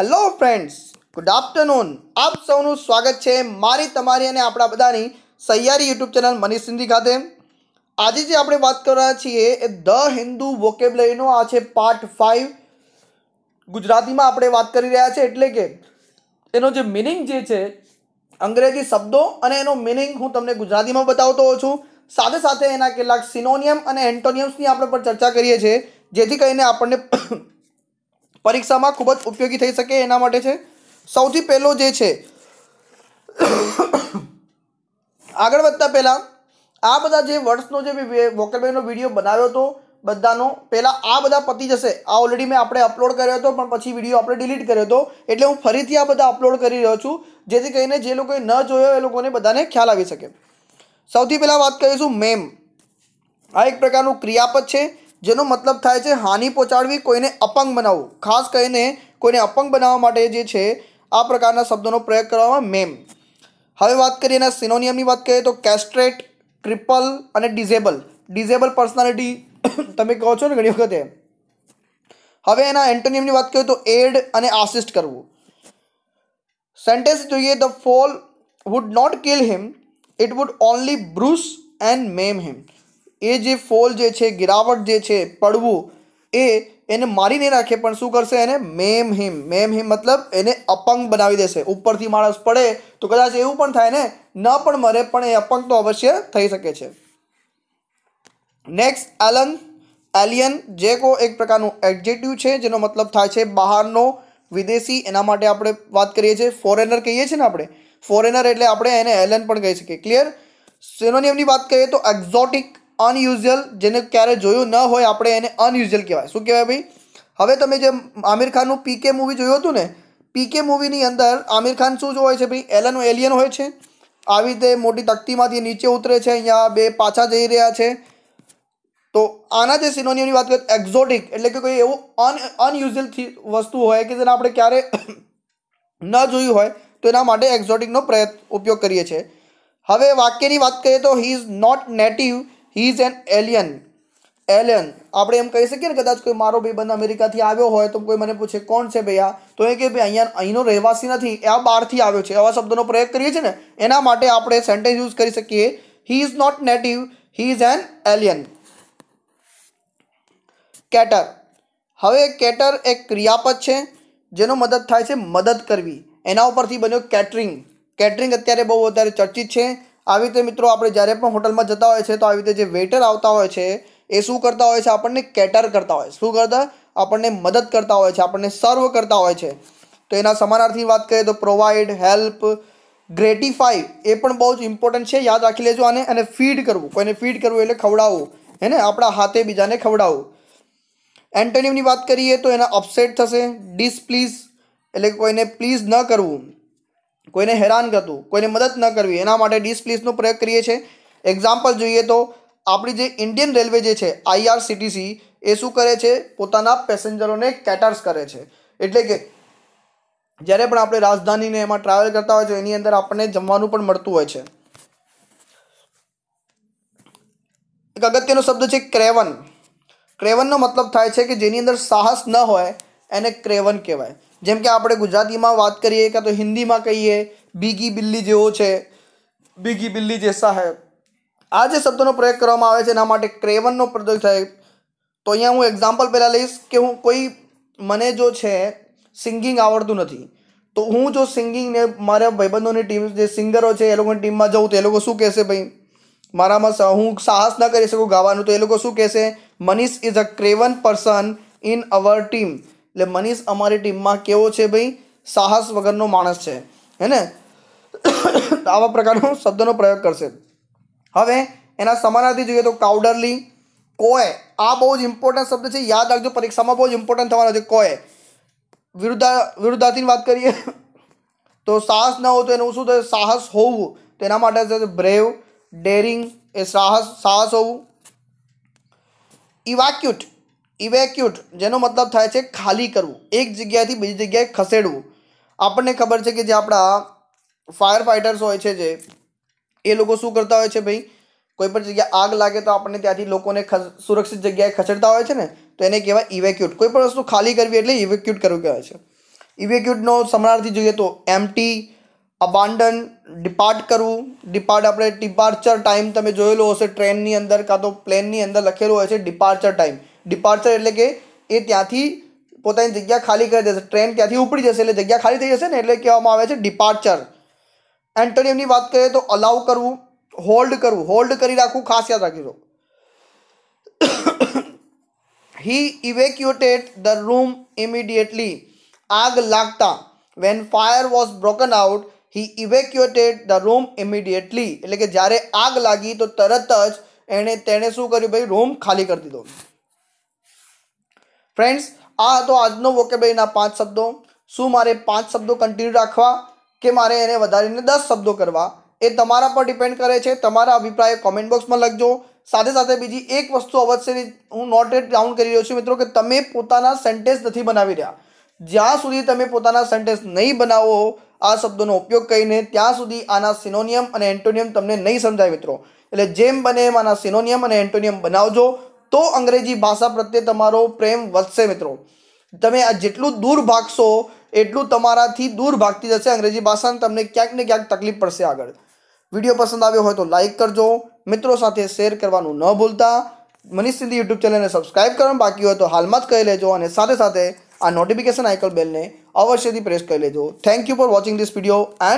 hello friends good afternoon આપ સૌનું સ્વાગત છે મારી તમારી અને આપણા બધાની સૈયારી યુટ્યુબ ચેનલ મનીષ સિંધી ખાતે આજે જે આપણે વાત કરવા છીએ એ ધ હિન્દુ વોકેબલરીનો આ છે પાર્ટ ફાઇવ ગુજરાતીમાં આપણે વાત કરી રહ્યા છીએ એટલે કે એનો જે મિનિંગ જે છે અંગ્રેજી શબ્દો અને એનો મિનિંગ હું તમને ગુજરાતીમાં બતાવતો હોઉં છું સાથે સાથે એના કેટલાક સિનોનિયમ અને એન્ટોનિયમ્સની આપણે પણ ચર્ચા કરીએ છીએ જેથી કરીને આપણને પરીક્ષામાં ખૂબ જ ઉપયોગી થઈ શકે એના માટે છે સૌથી પહેલો જે છે આગળ વધતા પહેલાં આ બધા જે વર્ષનો જે વોકરભાઈનો વિડીયો બનાવ્યો હતો બધાનો પહેલાં આ બધા પતી જશે આ ઓલરેડી મેં આપણે અપલોડ કર્યો હતો પણ પછી વિડીયો આપણે ડિલીટ કર્યો હતો એટલે હું ફરીથી આ બધા અપલોડ કરી રહ્યો છું જેથી કરીને જે લોકોએ ન જોયો એ લોકોને બધાને ખ્યાલ આવી શકે સૌથી પહેલાં વાત કરીશું મેમ આ એક પ્રકારનું ક્રિયાપદ છે જેનો મતલબ થાય છે હાનિ પહોંચાડવી કોઈને અપંગ બનાવવું ખાસ કરીને કોઈને અપંગ બનાવવા માટે જે છે આ પ્રકારના શબ્દોનો પ્રયોગ કરવામાં મેમ હવે વાત કરીએ એના સિનોનિયમની વાત કરીએ તો કેસ્ટ્રેટ ક્રિપલ અને ડિઝેબલ ડિઝેબલ પર્સનાલિટી તમે કહો છો ને ઘણી વખતે હવે એના એન્ટોનિયમની વાત કરીએ તો એડ અને આસિસ્ટ કરવું સેન્ટેન્સ જોઈએ the fall would not kill him it would only bruise and maim him એ જે ફોલ જે છે ગિરાવટ જે છે પડવું એ એને મારી નહીં રાખે પણ શું કરશે એને મેમ હિમ મેમ હિમ મતલબ એને અપંગ બનાવી દેશે ઉપરથી માણસ પડે તો કદાચ એવું પણ થાય ને ન પણ મરે પણ એ અપંગ તો અવશ્ય થઈ શકે છે નેક્સ્ટ એલન એલિયન જે કો એક પ્રકારનું એક્ઝેટિવ છે જેનો મતલબ થાય છે બહારનો વિદેશી એના માટે આપણે વાત કરીએ છીએ ફોરેનર કહીએ છીએ ને આપણે ફોરેનર એટલે આપણે એને એલન પણ કહી શકીએ ક્લિયર સિનોનિયમની વાત કરીએ તો એક્ઝોટિક અનયુઝ્યુઅલ જેને ક્યારે જોયું ન હોય આપણે એને અનયુઝ્યુઅલ કહેવાય શું કહેવાય ભાઈ હવે તમે જે આમિર ખાનનું પીકે મૂવી જોયું હતું ને પીકે મૂવીની અંદર આમિર ખાન શું જોવાય છે ભાઈ એલન એલિયન હોય છે આવી રીતે મોટી તકતીમાંથી નીચે ઉતરે છે અહીંયા બે પાછા જઈ રહ્યા છે તો આના જે સિનોનિયમની વાત કરીએ એક્ઝોટિક એટલે કે કોઈ એવું અન અનયુઝ્યુઅલ વસ્તુ હોય કે જેને આપણે ક્યારે ન જોયું હોય તો એના માટે એક્ઝોટિકનો પ્રયત્ન ઉપયોગ કરીએ છીએ હવે વાક્યની વાત કરીએ તો he is not native he is an alien alien આપણે એમ કહી શકીએ ને કદાચ કોઈ મારો ભાઈબંધ અમેરિકાથી આવ્યો હોય તો કોઈ મને પૂછે કોણ છે ભૈયા તો એ કે ભાઈ અહીંયા અહીંનો રહેવાસી નથી એ આ બહારથી આવ્યો છે આવા શબ્દોનો પ્રયોગ કરીએ છીએ ને એના માટે આપણે સેન્ટેન્સ યુઝ કરી શકીએ he is not native he is an alien cater હવે કેટર એક ક્રિયાપદ છે જેનો મદદ થાય છે મદદ કરવી એના ઉપરથી બન્યો કેટરિંગ કેટરિંગ અત્યારે બહુ વધારે ચર્ચિત છે આવી રીતે મિત્રો આપણે જ્યારે પણ હોટલમાં જતા હોય છે તો આવી રીતે જે વેટર આવતા હોય છે એ શું કરતા હોય છે આપણને કેટર કરતા હોય શું કરતા આપણને મદદ કરતા હોય છે આપણને સર્વ કરતા હોય છે તો એના સમાનાર્થી વાત કરીએ તો પ્રોવાઈડ હેલ્પ ગ્રેટિફાઈ એ પણ બહુ જ ઇમ્પોર્ટન્ટ છે યાદ રાખી લેજો આને અને ફીડ કરવું કોઈને ફીડ કરવું એટલે ખવડાવવું હે ને આપણા હાથે બીજાને ખવડાવવું એન્ટોનિમની વાત કરીએ તો એના અપસેટ થશે ડિસપ્લીઝ એટલે કોઈને પ્લીઝ ન કરવું કોઈને હેરાન કરતું કોઈને મદદ ન કરવી એના માટે ડિસપ્લીસનો પ્રયોગ કરીએ છીએ એક્ઝામ્પલ જોઈએ તો આપણી જે ઇન્ડિયન રેલવે જે છે આઈઆરસીટીસી એ શું કરે છે પોતાના પેસેન્જરોને કેટર્સ કરે છે એટલે કે જ્યારે પણ આપણે રાજધાનીને એમાં ટ્રાવેલ કરતા હોય તો એની અંદર આપણને જમવાનું પણ મળતું હોય છે એક અગત્યનો શબ્દ છે ક્રેવન ક્રેવનનો મતલબ થાય છે કે જેની અંદર સાહસ ન હોય એને ક્રેવન કહેવાય જેમ કે આપણે ગુજરાતીમાં વાત કરીએ કાં તો હિન્દીમાં કહીએ બીગી બિલ્લી જેવો છે બીગી બિલ્લી જેસા હૈ આ જે શબ્દનો પ્રયોગ કરવામાં આવે છે એના માટે ક્રેવનનો પ્રયોગ થાય તો અહીંયા હું એક્ઝામ્પલ પહેલાં લઈશ કે હું કોઈ મને જો છે સિંગિંગ આવડતું નથી તો હું જો સિંગિંગને મારા ભાઈબંધોની ટીમ જે સિંગરો છે એ લોકોની ટીમમાં જાઉં તો એ લોકો શું કહેશે ભાઈ મારામાં હું સાહસ ન કરી શકું ગાવાનું તો એ લોકો શું કહેશે Manish is a craven person in our team એટલે મનીષ અમારી ટીમમાં કેવો છે ભાઈ સાહસ વગરનો માણસ છે હે ને આવા પ્રકારનો શબ્દનો પ્રયોગ કરશે હવે એના સમાનાથી જોઈએ તો કાઉડરલી કોએ આ બહુ જ ઇમ્પોર્ટન્ટ શબ્દ છે યાદ રાખજો પરીક્ષામાં બહુ જ ઇમ્પોર્ટન્ટ થવાનો છે કોએ વિરુદ્ધા વિરુદ્ધાર્થીની વાત કરીએ તો સાહસ ન હોય તો એનું શું થયું સાહસ હોવું તો એના માટે બ્રેવ ડેરિંગ એ સાહસ સાહસ હોવું ઇવાક્યુટ ઇવેક્યુટ જેનો મતલબ થાય છે ખાલી કરવું એક જગ્યાએથી બીજી જગ્યાએ ખસેડવું આપણને ખબર છે કે જે આપણા ફાયર ફાઇટર્સ હોય છે જે એ લોકો શું કરતા હોય છે ભાઈ કોઈ પણ જગ્યાએ આગ લાગે તો આપણને ત્યાંથી લોકોને સુરક્ષિત જગ્યાએ ખસેડતા હોય છે ને તો એને કહેવાય ઇવેક્યુટ કોઈ પણ વસ્તુ ખાલી કરવી એટલે ઇવેક્યુટ કરવું કહેવાય છે ઇવેક્યુટનો સમાનાર્થી જોઈએ તો એમટી અબાન્ડન ડિપાર્ટ કરવું ડિપાર્ટ આપણે ડિપાર્ચર ટાઈમ તમે જોયેલો હશે ટ્રેનની અંદર કાં તો પ્લેનની અંદર લખેલું હોય છે ડિપાર્ચર ટાઈમ ડિપાર્ચર એટલે કે એ ત્યાંથી પોતાની જગ્યા ખાલી કરી દેશે ટ્રેન ત્યાંથી ઉપડી જશે એટલે જગ્યા ખાલી થઈ જશે ને એટલે કહેવામાં આવે છે ડિપાર્ચર એન્ટોનિયમની વાત કરીએ તો અલાઉ કરવું હોલ્ડ કરવું હોલ્ડ કરી રાખવું ખાસ યાદ રાખી રાખીજો he evacuated the room immediately આગ લાગતા when fire was broken out he evacuated the room immediately એટલે કે જ્યારે આગ લાગી તો તરત જ એણે તેણે શું કર્યું ભાઈ રૂમ ખાલી કરી દીધો ફ્રેન્ડ્સ આ હતો આજનો વોકેબલરીના પાંચ શબ્દો શું મારે પાંચ શબ્દો કન્ટિન્યુ રાખવા કે મારે એને વધારીને દસ શબ્દો કરવા એ તમારા પર ડિપેન્ડ કરે છે તમારા અભિપ્રાય કોમેન્ટ બોક્સમાં લખજો સાથે સાથે બીજી એક વસ્તુ અવશ્યની હું નોટ એટ ડાઉન કરી રહ્યો છું મિત્રો કે તમે પોતાના સેન્ટેન્સ નથી બનાવી રહ્યા જ્યાં સુધી તમે પોતાના સેન્ટેન્સ નહીં બનાવો આ શબ્દોનો ઉપયોગ કરીને ત્યાં સુધી આના સિનોનિયમ અને એન્ટોનિયમ તમને નહીં સમજાય મિત્રો એટલે જેમ બને એમ આના સિનોનિયમ અને એન્ટોનિયમ બનાવજો તો અંગ્રેજી ભાષા પ્રત્યે તમારો પ્રેમ વધશે મિત્રો તમે આ જેટલું દૂર ભાગશો એટલું તમારાથી દૂર ભાગતી જશે અંગ્રેજી ભાષાને તમને ક્યાંક ને ક્યાંક તકલીફ પડશે આગળ વિડીયો પસંદ આવ્યો હોય તો લાઇક કરજો મિત્રો સાથે શેર કરવાનું ન ભૂલતા મનીષ સિંધી યુટ્યુબ ચેનલને સબસ્ક્રાઇબ કરવાનું બાકી હોય તો હાલમાં જ કહી લેજો અને સાથે સાથે આ નોટિફિકેશન આઇકલ બેલને અવશ્યથી પ્રેસ કરી લેજો thank you for watching this video and